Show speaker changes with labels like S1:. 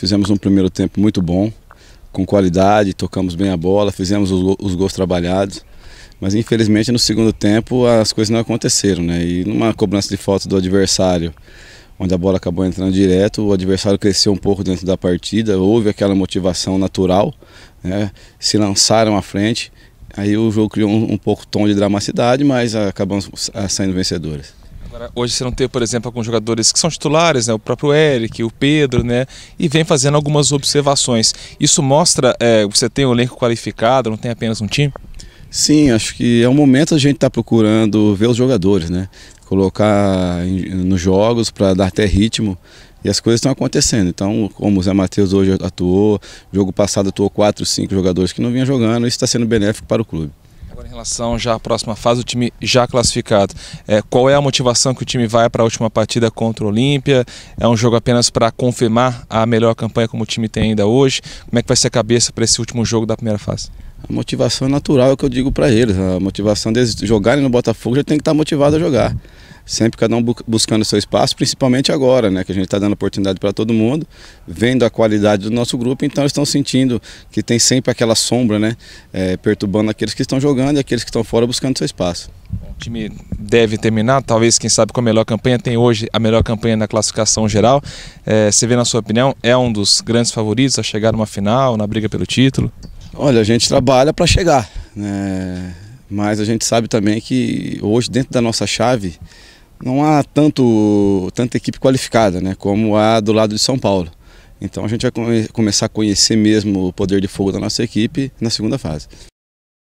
S1: Fizemos um primeiro tempo muito bom, com qualidade, tocamos bem a bola, fizemos os, gols trabalhados. Mas infelizmente no segundo tempo as coisas não aconteceram, né? E numa cobrança de falta do adversário, onde a bola acabou entrando direto, o adversário cresceu um pouco dentro da partida, houve aquela motivação natural, né? Se lançaram à frente, aí o jogo criou um, um pouco tom de dramacidade, mas acabamos ah, saindo vencedores.
S2: Hoje você não tem, por exemplo, alguns jogadores que são titulares, né? o próprio Eric, o Pedro, né? e vem fazendo algumas observações. Isso mostra é, você tem um elenco qualificado, não tem apenas
S1: um time? Sim, acho que é o momento a gente está procurando ver os jogadores, né? colocar em, nos jogos para dar até ritmo. E as coisas estão acontecendo. Então, como o Zé Matheus hoje atuou, jogo passado atuou quatro, cinco jogadores que não vinham jogando, isso está sendo benéfico para o clube
S2: em relação já à próxima fase, o time já classificado, é, qual é a motivação que o time vai para a última partida contra o Olímpia? É um jogo apenas para confirmar a
S1: melhor campanha como o time tem ainda hoje? Como é que vai ser a cabeça para esse último jogo da primeira fase? A motivação é natural, é o que eu digo para eles. A motivação deles jogarem no Botafogo já tem que estar motivado a jogar. Sempre cada um buscando seu espaço, principalmente agora, né? Que a gente está dando oportunidade para todo mundo, vendo a qualidade do nosso grupo, então eles estão sentindo que tem sempre aquela sombra, né? É, perturbando aqueles que estão jogando e aqueles que estão fora buscando seu espaço. O time deve terminar, talvez,
S2: quem sabe, com a melhor campanha. Tem hoje a melhor campanha na classificação geral. É, você vê, na sua opinião, é
S1: um dos grandes favoritos a chegar numa final, na briga pelo título? Olha, a gente trabalha para chegar, né? mas a gente sabe também que hoje dentro da nossa chave não há tanto, tanta equipe qualificada né? como há do lado de São Paulo. Então a gente vai come começar a conhecer mesmo o poder de fogo da nossa equipe na segunda fase.